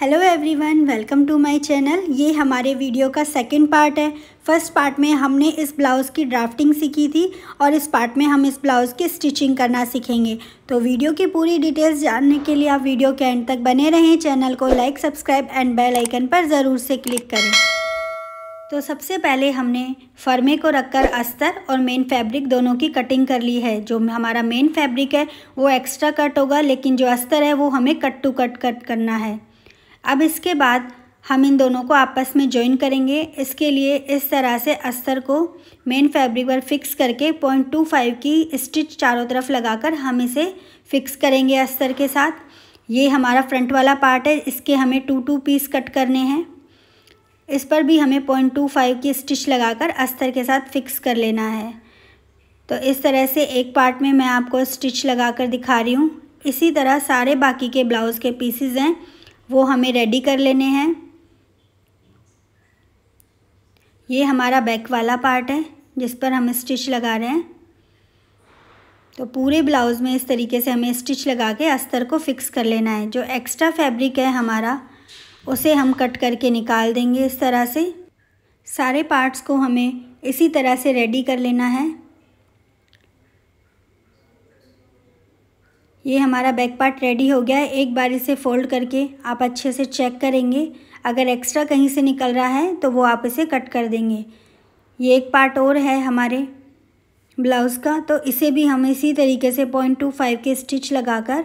hello everyone welcome to my channel ये हमारे video का सेकंड पार्ट है फर्स्ट पार्ट में हमने इस ब्लाउज़ की ड्राफ्टिंग सीखी थी और इस पार्ट में हम इस ब्लाउज़ की स्टिचिंग करना सीखेंगे तो वीडियो की पूरी डिटेल्स जानने के लिए आप वीडियो के एंड तक बने रहें चैनल को like subscribe and bell icon पर ज़रूर से क्लिक करें तो सबसे पहले हमने फर्मे को रखकर अस्तर और मेन फैब्रिक दोनों की कटिंग कर ली है जो हमारा मेन फैब्रिक है वो एक्स्ट्रा कट होगा लेकिन जो अस्तर है वो हमें कट टू कट कट करना है अब इसके बाद हम इन दोनों को आपस में ज्वाइन करेंगे इसके लिए इस तरह से अस्तर को मेन फैब्रिक पर फिक्स करके पॉइंट टू फाइव की स्टिच चारों तरफ लगाकर हम इसे फिक्स करेंगे अस्तर के साथ ये हमारा फ्रंट वाला पार्ट है इसके हमें टू टू पीस कट करने हैं इस पर भी हमें पॉइंट टू फाइव की स्टिच लगाकर अस्तर के साथ फिक्स कर लेना है तो इस तरह से एक पार्ट में मैं आपको स्टिच लगा कर दिखा रही हूँ इसी तरह सारे बाकी के ब्लाउज़ के पीसेज हैं वो हमें रेडी कर लेने हैं ये हमारा बैक वाला पार्ट है जिस पर हम स्टिच लगा रहे हैं तो पूरे ब्लाउज़ में इस तरीके से हमें स्टिच लगा के अस्तर को फिक्स कर लेना है जो एक्स्ट्रा फैब्रिक है हमारा उसे हम कट करके निकाल देंगे इस तरह से सारे पार्ट्स को हमें इसी तरह से रेडी कर लेना है ये हमारा बैक पार्ट रेडी हो गया है एक बार इसे फोल्ड करके आप अच्छे से चेक करेंगे अगर एक्स्ट्रा कहीं से निकल रहा है तो वो आप इसे कट कर देंगे ये एक पार्ट और है हमारे ब्लाउज़ का तो इसे भी हम इसी तरीके से पॉइंट टू फाइव के स्टिच लगाकर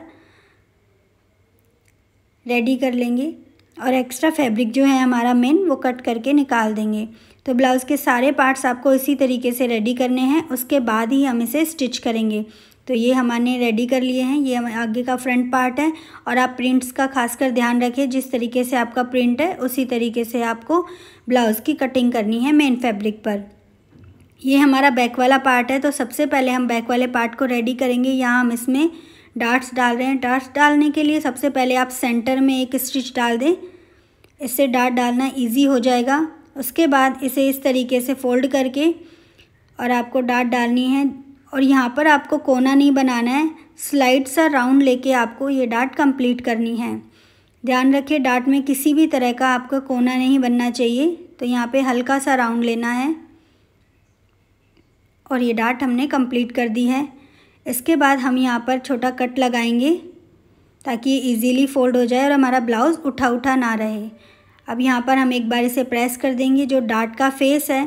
रेडी कर लेंगे और एक्स्ट्रा फैब्रिक जो है हमारा मेन वो कट करके निकाल देंगे तो ब्लाउज़ के सारे पार्ट्स आपको इसी तरीके से रेडी करने हैं उसके बाद ही हम इसे स्टिच करेंगे तो ये हमारे रेडी कर लिए हैं ये हम आगे का फ्रंट पार्ट है और आप प्रिंट्स का खासकर ध्यान रखें जिस तरीके से आपका प्रिंट है उसी तरीके से आपको ब्लाउज़ की कटिंग करनी है मेन फैब्रिक पर ये हमारा बैक वाला पार्ट है तो सबसे पहले हम बैक वाले पार्ट को रेडी करेंगे यहाँ हम इसमें डार्ट्स डाल रहे हैं डार्ट्स डालने के लिए सबसे पहले आप सेंटर में एक स्टिच डाल दें इससे डार्ट डालना इजी हो जाएगा उसके बाद इसे इस तरीके से फोल्ड करके और आपको डार्ट डालनी है और यहाँ पर आपको कोना नहीं बनाना है स्लाइड सा राउंड लेके आपको ये डाट कंप्लीट करनी है ध्यान रखिए डाट में किसी भी तरह का आपका कोना नहीं बनना चाहिए तो यहाँ पे हल्का सा राउंड लेना है और ये डाट हमने कंप्लीट कर दी है इसके बाद हम यहाँ पर छोटा कट लगाएंगे ताकि ये ईज़िली फोल्ड हो जाए और हमारा ब्लाउज़ उठा उठा ना रहे अब यहाँ पर हम एक बार इसे प्रेस कर देंगे जो डाट का फेस है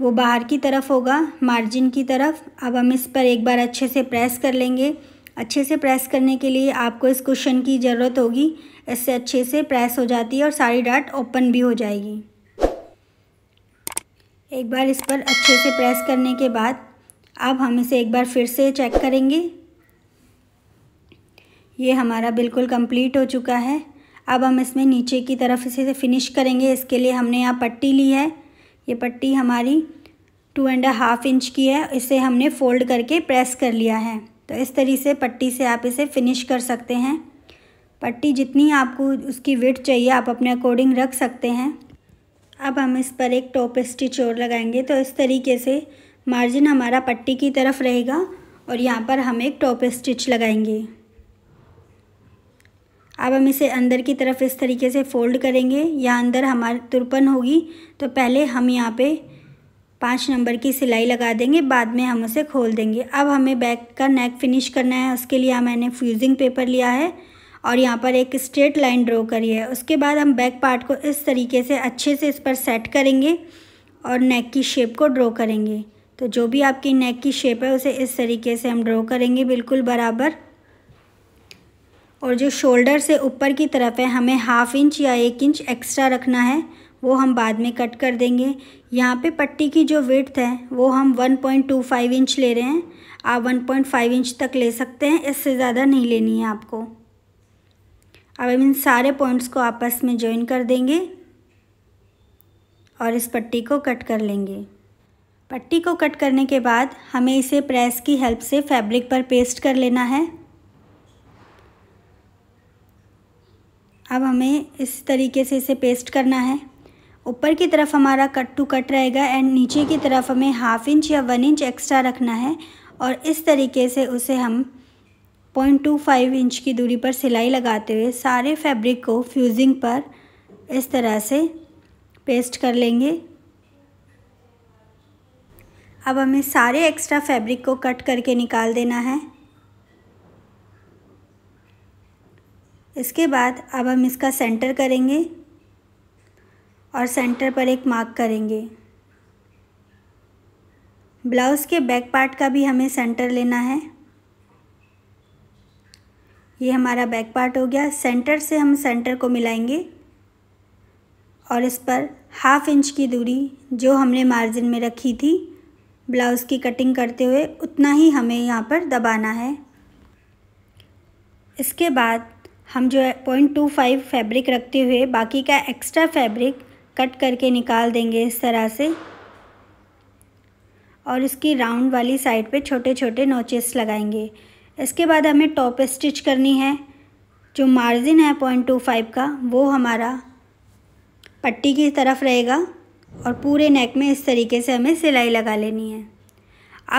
वो बाहर की तरफ होगा मार्जिन की तरफ अब हम इस पर एक बार अच्छे से प्रेस कर लेंगे अच्छे से प्रेस करने के लिए आपको इस क्वेश्चन की ज़रूरत होगी इससे अच्छे से प्रेस हो जाती है और सारी डाट ओपन भी हो जाएगी एक बार इस पर अच्छे से प्रेस करने के बाद अब हम इसे एक बार फिर से चेक करेंगे ये हमारा बिल्कुल कंप्लीट हो चुका है अब हम इसमें नीचे की तरफ इसे फिनिश करेंगे इसके लिए हमने यहाँ पट्टी ली है ये पट्टी हमारी टू एंड हाफ इंच की है इसे हमने फोल्ड करके प्रेस कर लिया है तो इस तरीके से पट्टी से आप इसे फिनिश कर सकते हैं पट्टी जितनी आपको उसकी विथ चाहिए आप अपने अकॉर्डिंग रख सकते हैं अब हम इस पर एक टॉप स्टिच और लगाएंगे तो इस तरीके से मार्जिन हमारा पट्टी की तरफ रहेगा और यहाँ पर हम एक टॉप स्टिच लगाएंगे अब हम इसे अंदर की तरफ इस तरीके से फोल्ड करेंगे या अंदर हमारी तुरपन होगी तो पहले हम यहाँ पे पाँच नंबर की सिलाई लगा देंगे बाद में हम उसे खोल देंगे अब हमें बैक का नेक फिनिश करना है उसके लिए मैंने फ्यूजिंग पेपर लिया है और यहाँ पर एक स्ट्रेट लाइन ड्रॉ करी है उसके बाद हम बैक पार्ट को इस तरीके से अच्छे से इस पर सेट करेंगे और नेक की शेप को ड्रॉ करेंगे तो जो भी आपकी नेक की शेप है उसे इस तरीके से हम ड्रॉ करेंगे बिल्कुल बराबर और जो शोल्डर से ऊपर की तरफ है हमें हाफ इंच या एक इंच एक्स्ट्रा रखना है वो हम बाद में कट कर देंगे यहाँ पे पट्टी की जो विड्थ है वो हम 1.25 इंच ले रहे हैं आप 1.5 इंच तक ले सकते हैं इससे ज़्यादा नहीं लेनी है आपको अब हम इन सारे पॉइंट्स को आपस में ज्वाइन कर देंगे और इस पट्टी को कट कर लेंगे पट्टी को कट करने के बाद हमें इसे प्रेस की हेल्प से फैब्रिक पर पेस्ट कर लेना है अब हमें इस तरीके से इसे पेस्ट करना है ऊपर की तरफ हमारा कट टू कट रहेगा एंड नीचे की तरफ हमें हाफ इंच या वन इंच एक्स्ट्रा रखना है और इस तरीके से उसे हम पॉइंट टू फाइव इंच की दूरी पर सिलाई लगाते हुए सारे फैब्रिक को फ्यूजिंग पर इस तरह से पेस्ट कर लेंगे अब हमें सारे एक्स्ट्रा फैब्रिक को कट करके निकाल देना है इसके बाद अब हम इसका सेंटर करेंगे और सेंटर पर एक मार्क करेंगे ब्लाउज़ के बैक पार्ट का भी हमें सेंटर लेना है ये हमारा बैक पार्ट हो गया सेंटर से हम सेंटर को मिलाएंगे और इस पर हाफ इंच की दूरी जो हमने मार्जिन में रखी थी ब्लाउज़ की कटिंग करते हुए उतना ही हमें यहाँ पर दबाना है इसके बाद हम जो है पॉइंट टू फाइव फैब्रिक रखते हुए बाकी का एक्स्ट्रा फैब्रिक कट करके निकाल देंगे इस तरह से और इसकी राउंड वाली साइड पे छोटे छोटे नोचेस लगाएंगे इसके बाद हमें टॉप स्टिच करनी है जो मार्जिन है पॉइंट टू फाइव का वो हमारा पट्टी की तरफ रहेगा और पूरे नेक में इस तरीके से हमें सिलाई लगा लेनी है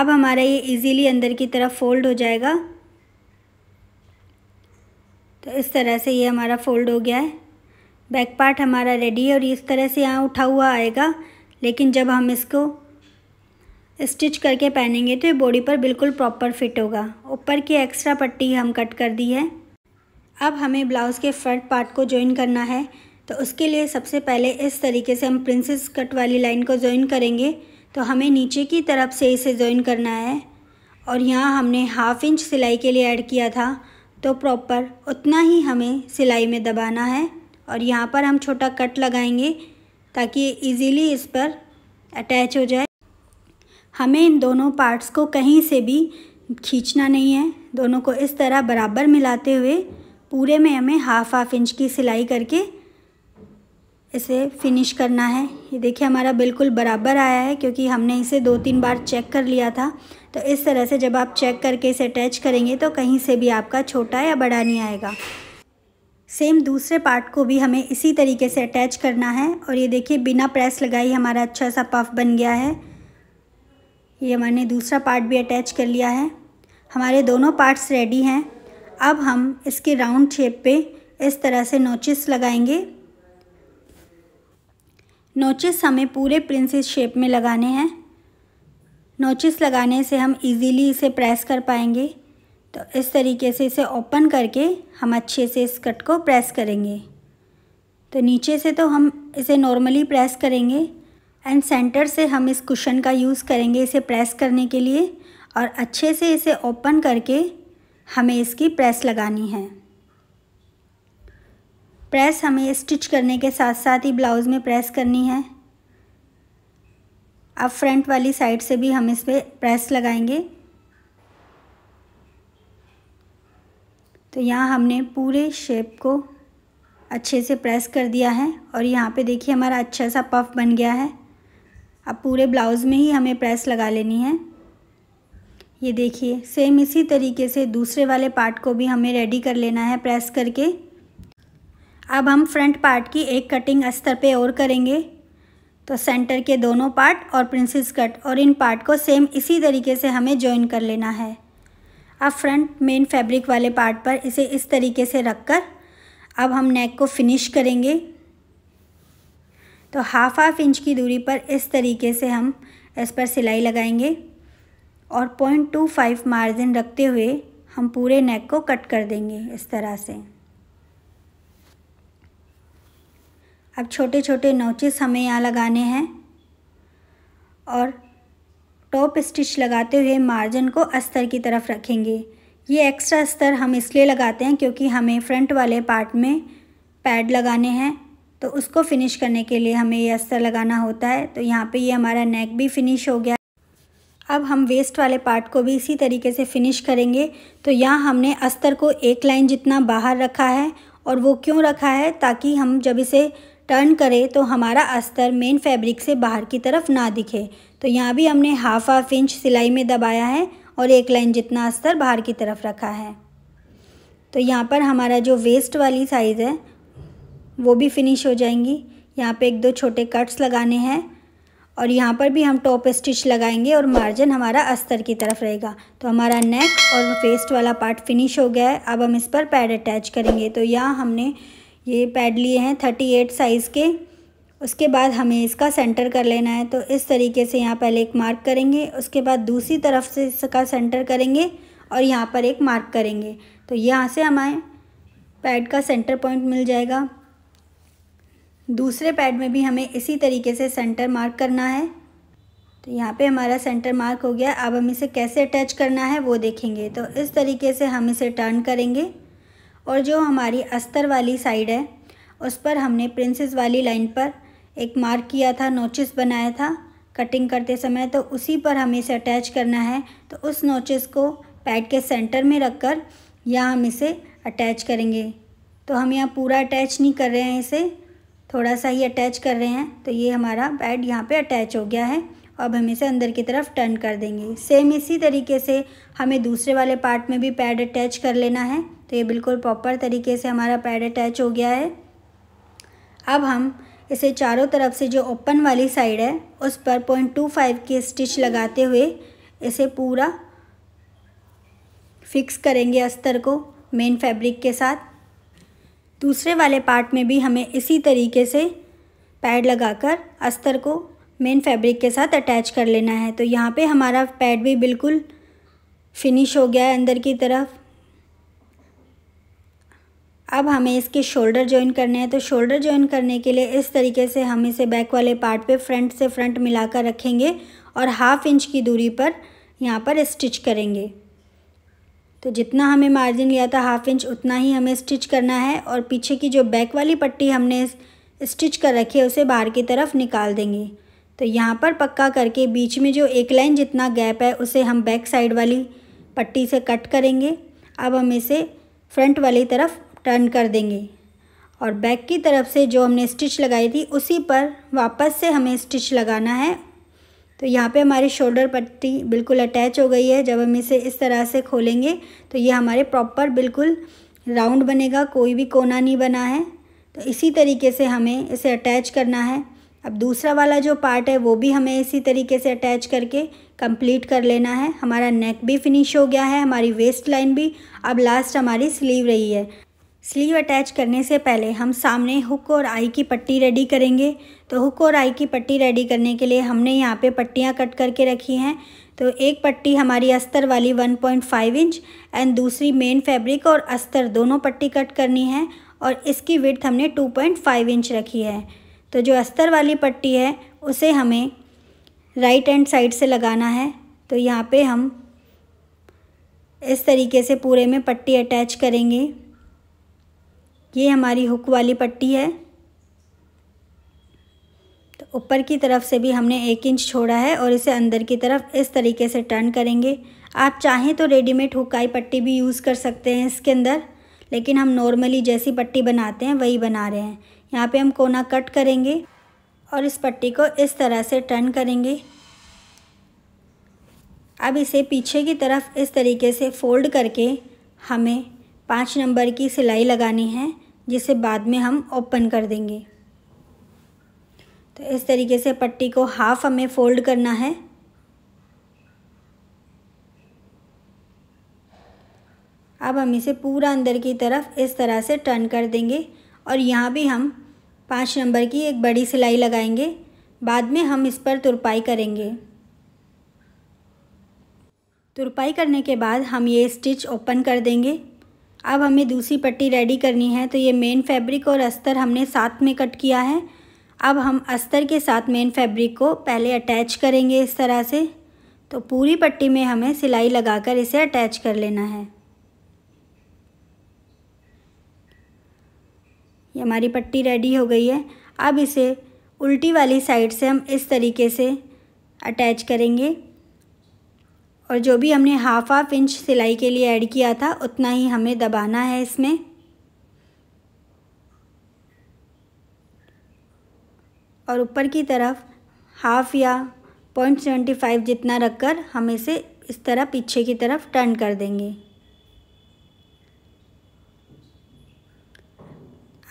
अब हमारा ये इजीली अंदर की तरफ फोल्ड हो जाएगा तो इस तरह से ये हमारा फोल्ड हो गया है बैक पार्ट हमारा रेडी है और इस तरह से यहाँ उठा हुआ आएगा लेकिन जब हम इसको स्टिच करके पहनेंगे तो ये बॉडी पर बिल्कुल प्रॉपर फिट होगा ऊपर की एक्स्ट्रा पट्टी हम कट कर दी है अब हमें ब्लाउज़ के फ्रंट पार्ट को ज्वाइन करना है तो उसके लिए सबसे पहले इस तरीके से हम प्रिंसेस कट वाली लाइन को ज्वाइन करेंगे तो हमें नीचे की तरफ से इसे ज्वाइन करना है और यहाँ हमने हाफ इंच सिलाई के लिए ऐड किया था तो प्रॉपर उतना ही हमें सिलाई में दबाना है और यहाँ पर हम छोटा कट लगाएंगे ताकि इजीली इस पर अटैच हो जाए हमें इन दोनों पार्ट्स को कहीं से भी खींचना नहीं है दोनों को इस तरह बराबर मिलाते हुए पूरे में हमें हाफ हाफ इंच की सिलाई करके इसे फिनिश करना है ये देखिए हमारा बिल्कुल बराबर आया है क्योंकि हमने इसे दो तीन बार चेक कर लिया था तो इस तरह से जब आप चेक करके इसे अटैच करेंगे तो कहीं से भी आपका छोटा या बड़ा नहीं आएगा सेम दूसरे पार्ट को भी हमें इसी तरीके से अटैच करना है और ये देखिए बिना प्रेस लगाई हमारा अच्छा सा पफ बन गया है ये मैंने दूसरा पार्ट भी अटैच कर लिया है हमारे दोनों पार्ट्स रेडी हैं अब हम इसके राउंड शेप पे इस तरह से नोचिस लगाएंगे नोचिस हमें पूरे प्रिंसेस शेप में लगाने हैं नोचिस लगाने से हम इजीली इसे प्रेस कर पाएंगे तो इस तरीके से इसे ओपन करके हम अच्छे से इस कट को प्रेस करेंगे तो नीचे से तो हम इसे नॉर्मली प्रेस करेंगे एंड सेंटर से हम इस कुशन का यूज़ करेंगे इसे प्रेस करने के लिए और अच्छे से इसे ओपन करके हमें इसकी प्रेस लगानी है प्रेस हमें स्टिच करने के साथ साथ ही ब्लाउज़ में प्रेस करनी है अब फ्रंट वाली साइड से भी हम इस पर प्रेस लगाएंगे तो यहाँ हमने पूरे शेप को अच्छे से प्रेस कर दिया है और यहाँ पे देखिए हमारा अच्छा सा पफ बन गया है अब पूरे ब्लाउज़ में ही हमें प्रेस लगा लेनी है ये देखिए सेम इसी तरीके से दूसरे वाले पार्ट को भी हमें रेडी कर लेना है प्रेस करके अब हम फ्रंट पार्ट की एक कटिंग अस्तर पे और करेंगे तो सेंटर के दोनों पार्ट और प्रिंसेस कट और इन पार्ट को सेम इसी तरीके से हमें ज्वाइन कर लेना है अब फ्रंट मेन फैब्रिक वाले पार्ट पर इसे इस तरीके से रख कर अब हम नेक को फिनिश करेंगे तो हाफ हाफ इंच की दूरी पर इस तरीके से हम इस पर सिलाई लगाएंगे और पॉइंट टू फाइव मार्जिन रखते हुए हम पूरे नेक को कट कर देंगे इस तरह से अब छोटे छोटे नोचेस हमें यहाँ लगाने हैं और टॉप स्टिच लगाते हुए मार्जिन को अस्तर की तरफ रखेंगे ये एक्स्ट्रा अस्तर हम इसलिए लगाते हैं क्योंकि हमें फ्रंट वाले पार्ट में पैड लगाने हैं तो उसको फिनिश करने के लिए हमें ये अस्तर लगाना होता है तो यहाँ पे ये हमारा नेक भी फिनिश हो गया अब हम वेस्ट वाले पार्ट को भी इसी तरीके से फिनिश करेंगे तो यहाँ हमने अस्तर को एक लाइन जितना बाहर रखा है और वो क्यों रखा है ताकि हम जब इसे टर्न करें तो हमारा अस्तर मेन फैब्रिक से बाहर की तरफ ना दिखे तो यहाँ भी हमने हाफ हाफ इंच सिलाई में दबाया है और एक लाइन जितना अस्तर बाहर की तरफ रखा है तो यहाँ पर हमारा जो वेस्ट वाली साइज़ है वो भी फिनिश हो जाएंगी यहाँ पे एक दो छोटे कट्स लगाने हैं और यहाँ पर भी हम टॉप स्टिच लगाएंगे और मार्जिन हमारा अस्तर की तरफ रहेगा तो हमारा नेक और वेस्ट वाला पार्ट फिनिश हो गया है अब हम इस पर पैड अटैच करेंगे तो यहाँ हमने ये पैड लिए हैं थर्टी एट साइज़ के उसके बाद हमें इसका सेंटर कर लेना है तो इस तरीके से यहाँ पहले एक मार्क करेंगे उसके बाद दूसरी तरफ से इसका सेंटर करेंगे और यहाँ पर एक मार्क करेंगे तो यहाँ से हमें पैड का सेंटर पॉइंट मिल जाएगा दूसरे पैड में भी हमें इसी तरीके से सेंटर मार्क करना है तो यहाँ पे हमारा सेंटर मार्क हो गया अब हम इसे कैसे अटैच करना है वो देखेंगे तो इस तरीके से हम इसे टर्न करेंगे और जो हमारी अस्तर वाली साइड है उस पर हमने प्रिंसेस वाली लाइन पर एक मार्क किया था नोचेस बनाया था कटिंग करते समय तो उसी पर हमें इसे अटैच करना है तो उस नोचेस को पैड के सेंटर में रख कर यहाँ हम इसे अटैच करेंगे तो हम यहाँ पूरा अटैच नहीं कर रहे हैं इसे थोड़ा सा ही अटैच कर रहे हैं तो ये हमारा पैड यहाँ पे अटैच हो गया है अब हम इसे अंदर की तरफ टर्न कर देंगे सेम इसी तरीके से हमें दूसरे वाले पार्ट में भी पैड अटैच कर लेना है तो ये बिल्कुल प्रॉपर तरीके से हमारा पैड अटैच हो गया है अब हम इसे चारों तरफ से जो ओपन वाली साइड है उस पर पॉइंट टू फाइव के स्टिच लगाते हुए इसे पूरा फिक्स करेंगे अस्तर को मेन फैब्रिक के साथ दूसरे वाले पार्ट में भी हमें इसी तरीके से पैड लगाकर अस्तर को मेन फैब्रिक के साथ अटैच कर लेना है तो यहाँ पे हमारा पैड भी बिल्कुल फिनिश हो गया है अंदर की तरफ अब हमें इसके शोल्डर ज्वाइन करने हैं तो शोल्डर ज्वाइन करने के लिए इस तरीके से हम इसे बैक वाले पार्ट पे फ्रंट से फ्रंट मिलाकर रखेंगे और हाफ इंच की दूरी पर यहाँ पर स्टिच करेंगे तो जितना हमें मार्जिन लिया था हाफ इंच उतना ही हमें स्टिच करना है और पीछे की जो बैक वाली पट्टी हमने स्टिच कर रखी है उसे बाहर की तरफ निकाल देंगे तो यहाँ पर पक्का करके बीच में जो एक लाइन जितना गैप है उसे हम बैक साइड वाली पट्टी से कट करेंगे अब हम इसे फ्रंट वाली तरफ टर्न कर देंगे और बैक की तरफ से जो हमने स्टिच लगाई थी उसी पर वापस से हमें स्टिच लगाना है तो यहाँ पे हमारी शोल्डर पट्टी बिल्कुल अटैच हो गई है जब हम इसे इस तरह से खोलेंगे तो ये हमारे प्रॉपर बिल्कुल राउंड बनेगा कोई भी कोना नहीं बना है तो इसी तरीके से हमें इसे अटैच करना है अब दूसरा वाला जो पार्ट है वो भी हमें इसी तरीके से अटैच करके कंप्लीट कर लेना है हमारा नेक भी फिनिश हो गया है हमारी वेस्ट लाइन भी अब लास्ट हमारी स्लीव रही है स्लीव अटैच करने से पहले हम सामने हुक और आई की पट्टी रेडी करेंगे तो हुक और आई की पट्टी रेडी करने के लिए हमने यहाँ पे पट्टियाँ कट करके रखी हैं तो एक पट्टी हमारी अस्तर वाली 1.5 इंच एंड दूसरी मेन फैब्रिक और अस्तर दोनों पट्टी कट करनी है और इसकी विड्थ हमने 2.5 इंच रखी है तो जो अस्तर वाली पट्टी है उसे हमें राइट एंड साइड से लगाना है तो यहाँ पे हम इस तरीके से पूरे में पट्टी अटैच करेंगे ये हमारी हुक वाली पट्टी है तो ऊपर की तरफ से भी हमने एक इंच छोड़ा है और इसे अंदर की तरफ इस तरीके से टर्न करेंगे आप चाहें तो रेडीमेड हुकाई पट्टी भी यूज़ कर सकते हैं इसके अंदर लेकिन हम नॉर्मली जैसी पट्टी बनाते हैं वही बना रहे हैं यहाँ पे हम कोना कट करेंगे और इस पट्टी को इस तरह से टर्न करेंगे अब इसे पीछे की तरफ इस तरीके से फोल्ड करके हमें पाँच नंबर की सिलाई लगानी है जिसे बाद में हम ओपन कर देंगे तो इस तरीके से पट्टी को हाफ हमें फोल्ड करना है अब हम इसे पूरा अंदर की तरफ इस तरह से टर्न कर देंगे और यहाँ भी हम पाँच नंबर की एक बड़ी सिलाई लगाएंगे बाद में हम इस पर तुरपाई करेंगे तुरपाई करने के बाद हम ये स्टिच ओपन कर देंगे अब हमें दूसरी पट्टी रेडी करनी है तो ये मेन फैब्रिक और अस्तर हमने साथ में कट किया है अब हम अस्तर के साथ मेन फैब्रिक को पहले अटैच करेंगे इस तरह से तो पूरी पट्टी में हमें सिलाई लगाकर इसे अटैच कर लेना है ये हमारी पट्टी रेडी हो गई है अब इसे उल्टी वाली साइड से हम इस तरीके से अटैच करेंगे और जो भी हमने हाफ हाफ इंच सिलाई के लिए ऐड किया था उतना ही हमें दबाना है इसमें और ऊपर की तरफ हाफ या पॉइंट सेवेंटी फाइव जितना रखकर हम इसे इस तरह पीछे की तरफ टर्न कर देंगे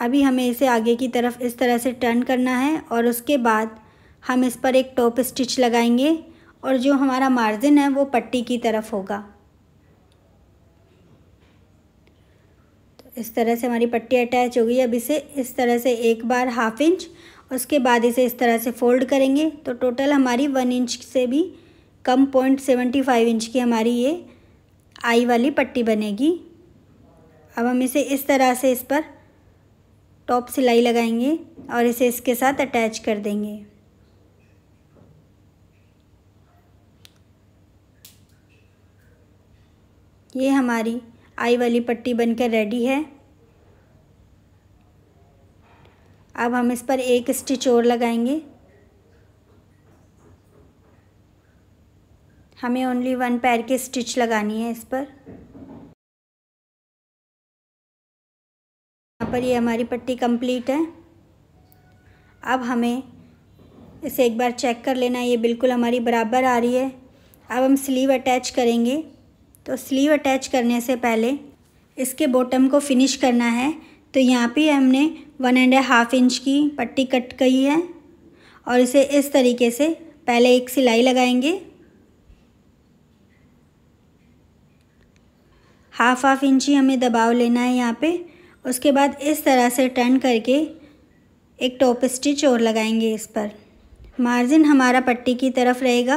अभी हमें इसे आगे की तरफ इस तरह से टर्न करना है और उसके बाद हम इस पर एक टॉप स्टिच लगाएंगे और जो हमारा मार्जिन है वो पट्टी की तरफ होगा तो इस तरह से हमारी पट्टी अटैच हो गई अब इसे इस तरह से एक बार हाफ इंच उसके बाद इसे इस तरह से फोल्ड करेंगे तो टोटल हमारी वन इंच से भी कम पॉइंट सेवेंटी फाइव इंच की हमारी ये आई वाली पट्टी बनेगी अब हम इसे इस तरह से इस पर टॉप सिलाई लगाएंगे और इसे इसके साथ अटैच कर देंगे ये हमारी आई वाली पट्टी बनकर रेडी है अब हम इस पर एक स्टिच और लगाएंगे हमें ओनली वन पैर की स्टिच लगानी है इस पर पर ये हमारी पट्टी कंप्लीट है अब हमें इसे एक बार चेक कर लेना ये बिल्कुल हमारी बराबर आ रही है अब हम स्लीव अटैच करेंगे तो स्लीव अटैच करने से पहले इसके बॉटम को फिनिश करना है तो यहाँ पे हमने वन एंड हाफ इंच की पट्टी कट की है और इसे इस तरीके से पहले एक सिलाई लगाएंगे हाफ हाफ इंच ही हमें दबाव लेना है यहाँ पे उसके बाद इस तरह से टर्न करके एक टॉप स्टिच और लगाएंगे इस पर मार्जिन हमारा पट्टी की तरफ रहेगा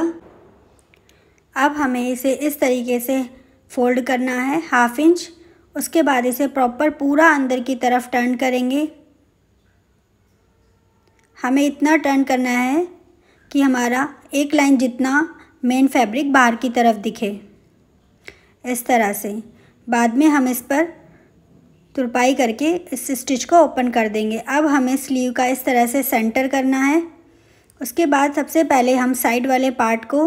अब हमें इसे इस तरीके से फोल्ड करना है हाफ इंच उसके बाद इसे प्रॉपर पूरा अंदर की तरफ टर्न करेंगे हमें इतना टर्न करना है कि हमारा एक लाइन जितना मेन फैब्रिक बाहर की तरफ दिखे इस तरह से बाद में हम इस पर तुरपाई करके इस स्टिच को ओपन कर देंगे अब हमें स्लीव का इस तरह से सेंटर करना है उसके बाद सबसे पहले हम साइड वाले पार्ट को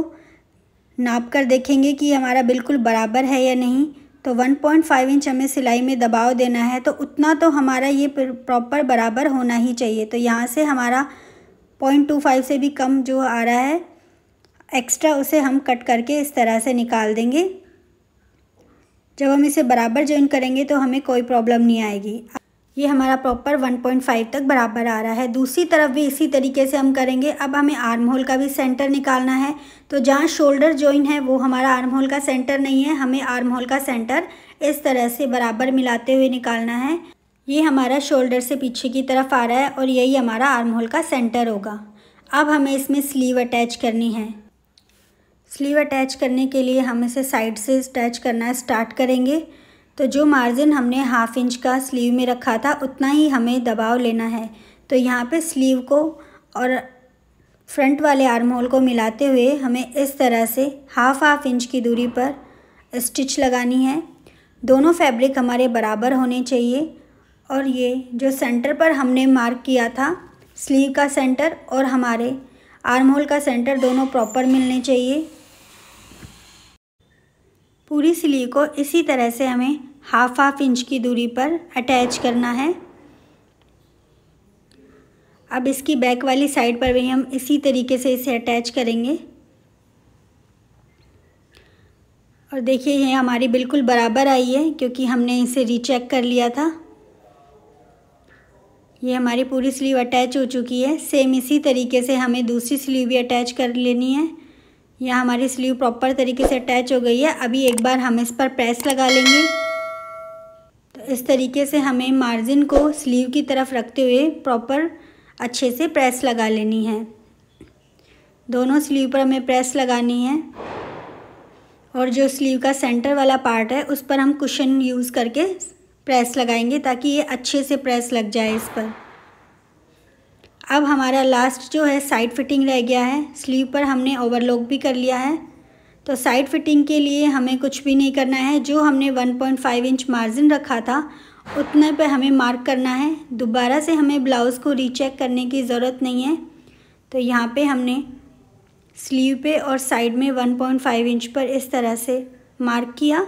नाप कर देखेंगे कि हमारा बिल्कुल बराबर है या नहीं तो 1.5 इंच हमें सिलाई में दबाव देना है तो उतना तो हमारा ये प्रॉपर बराबर होना ही चाहिए तो यहाँ से हमारा 0.25 से भी कम जो आ रहा है एक्स्ट्रा उसे हम कट करके इस तरह से निकाल देंगे जब हम इसे बराबर ज्वाइन करेंगे तो हमें कोई प्रॉब्लम नहीं आएगी ये हमारा प्रॉपर 1.5 तक बराबर आ रहा है दूसरी तरफ भी इसी तरीके से हम करेंगे अब हमें आर्म होल का भी सेंटर निकालना है तो जहाँ शोल्डर जॉइन है वो हमारा आर्म होल का सेंटर नहीं है हमें आर्म होल का सेंटर इस तरह से बराबर मिलाते हुए निकालना है ये हमारा शोल्डर से पीछे की तरफ आ रहा है और यही हमारा आर्म होल का सेंटर होगा अब हमें इसमें स्लीव अटैच करनी है स्लीव अटैच करने के लिए हम इसे साइड से अटैच करना स्टार्ट करेंगे तो जो मार्जिन हमने हाफ इंच का स्लीव में रखा था उतना ही हमें दबाव लेना है तो यहाँ पे स्लीव को और फ्रंट वाले आर्म होल को मिलाते हुए हमें इस तरह से हाफ हाफ इंच की दूरी पर स्टिच लगानी है दोनों फैब्रिक हमारे बराबर होने चाहिए और ये जो सेंटर पर हमने मार्क किया था स्लीव का सेंटर और हमारे आर्म होल का सेंटर दोनों प्रॉपर मिलने चाहिए पूरी सिली को इसी तरह से हमें हाफ हाफ इंच की दूरी पर अटैच करना है अब इसकी बैक वाली साइड पर भी हम इसी तरीके से इसे अटैच करेंगे और देखिए ये हमारी बिल्कुल बराबर आई है क्योंकि हमने इसे रीचेक कर लिया था ये हमारी पूरी स्लीव अटैच हो चुकी है सेम इसी तरीके से हमें दूसरी स्लीव भी अटैच कर लेनी है यहाँ हमारी स्लीव प्रॉपर तरीके से अटैच हो गई है अभी एक बार हम इस पर प्रेस लगा लेंगे तो इस तरीके से हमें मार्जिन को स्लीव की तरफ रखते हुए प्रॉपर अच्छे से प्रेस लगा लेनी है दोनों स्लीव पर हमें प्रेस लगानी है और जो स्लीव का सेंटर वाला पार्ट है उस पर हम कुशन यूज़ करके प्रेस लगाएंगे ताकि ये अच्छे से प्रेस लग जाए इस पर अब हमारा लास्ट जो है साइड फिटिंग रह गया है स्लीव पर हमने ओवरलॉक भी कर लिया है तो साइड फिटिंग के लिए हमें कुछ भी नहीं करना है जो हमने 1.5 इंच मार्जिन रखा था उतने पे हमें मार्क करना है दोबारा से हमें ब्लाउज़ को रीचेक करने की ज़रूरत नहीं है तो यहाँ पे हमने स्लीव पे और साइड में 1.5 इंच पर इस तरह से मार्क किया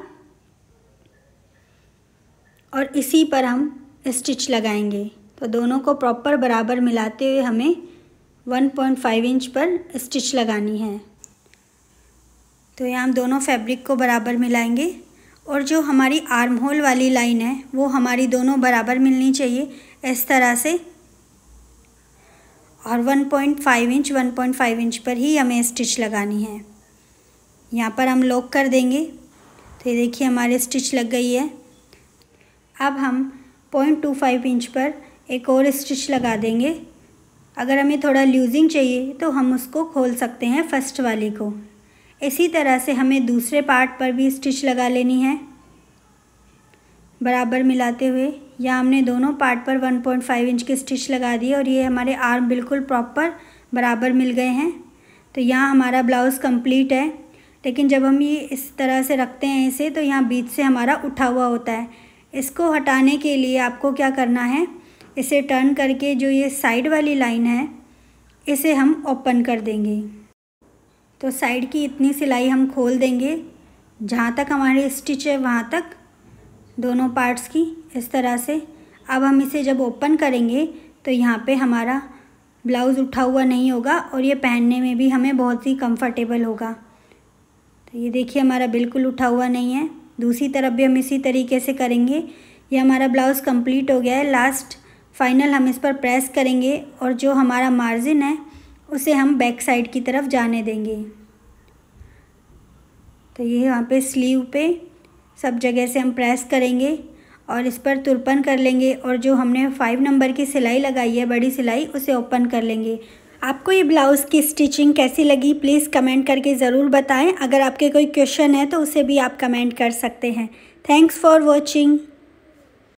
और इसी पर हम स्टिच लगाएंगे तो दोनों को प्रॉपर बराबर मिलाते हुए हमें 1.5 इंच पर स्टिच लगानी है तो यहाँ हम दोनों फैब्रिक को बराबर मिलाएंगे और जो हमारी आर्म होल वाली लाइन है वो हमारी दोनों बराबर मिलनी चाहिए इस तरह से और 1.5 इंच 1.5 इंच पर ही हमें स्टिच लगानी है यहाँ पर हम लॉक कर देंगे तो ये देखिए हमारी स्टिच लग गई है अब हम 0.25 इंच पर एक और स्टिच लगा देंगे अगर हमें थोड़ा लूजिंग चाहिए तो हम उसको खोल सकते हैं फर्स्ट वाली को इसी तरह से हमें दूसरे पार्ट पर भी स्टिच लगा लेनी है बराबर मिलाते हुए या हमने दोनों पार्ट पर 1.5 इंच के स्टिच लगा दिए और ये हमारे आर्म बिल्कुल प्रॉपर बराबर मिल गए हैं तो यहाँ हमारा ब्लाउज़ कंप्लीट है लेकिन जब हम ये इस तरह से रखते हैं इसे तो यहाँ बीच से हमारा उठा हुआ होता है इसको हटाने के लिए आपको क्या करना है इसे टर्न करके जो ये साइड वाली लाइन है इसे हम ओपन कर देंगे तो साइड की इतनी सिलाई हम खोल देंगे जहाँ तक हमारे स्टिच है वहाँ तक दोनों पार्ट्स की इस तरह से अब हम इसे जब ओपन करेंगे तो यहाँ पे हमारा ब्लाउज़ उठा हुआ नहीं होगा और ये पहनने में भी हमें बहुत ही कंफर्टेबल होगा तो ये देखिए हमारा बिल्कुल उठा हुआ नहीं है दूसरी तरफ भी हम इसी तरीके से करेंगे ये हमारा ब्लाउज़ कंप्लीट हो गया है लास्ट फाइनल हम इस पर प्रेस करेंगे और जो हमारा मार्जिन है उसे हम बैक साइड की तरफ जाने देंगे तो ये यहाँ पे स्लीव पे सब जगह से हम प्रेस करेंगे और इस पर तुरपन कर लेंगे और जो हमने फाइव नंबर की सिलाई लगाई है बड़ी सिलाई उसे ओपन कर लेंगे आपको ये ब्लाउज़ की स्टिचिंग कैसी लगी प्लीज़ कमेंट करके ज़रूर बताएं अगर आपके कोई क्वेश्चन है तो उसे भी आप कमेंट कर सकते हैं थैंक्स फॉर वॉचिंग